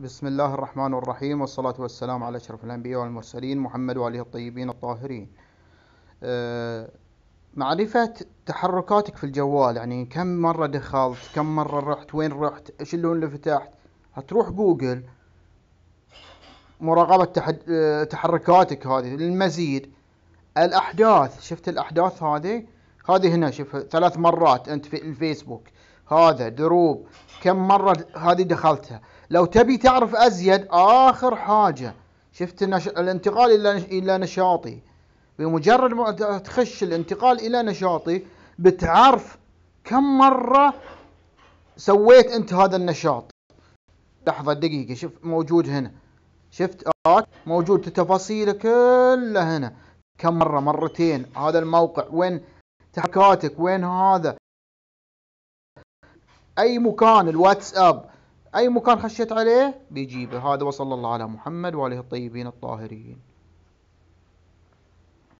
بسم الله الرحمن الرحيم والصلاة والسلام على أشرف الأنبياء والمرسلين محمد وآله الطيبين الطاهرين معرفة تحركاتك في الجوال يعني كم مرة دخلت كم مرة رحت وين رحت ايش اللون اللي فتحت هتروح جوجل مراقبة تحركاتك هذه للمزيد الأحداث شفت الأحداث هذه هذه هنا شوف ثلاث مرات أنت في الفيسبوك هذا دروب كم مرة هذه دخلتها لو تبي تعرف أزيد آخر حاجة شفت النش... الانتقال إلى إلى نشاطي بمجرد ما تخش الانتقال إلى نشاطي بتعرف كم مرة سويت أنت هذا النشاط لحظة دقيقة شوف موجود هنا شفت آك آه، موجود تفاصيله كلها هنا كم مرة مرتين هذا الموقع وين تحركاتك وين هذا اي مكان الواتساب اي مكان خشيت عليه بيجيبه هذا وصلى الله على محمد واله الطيبين الطاهرين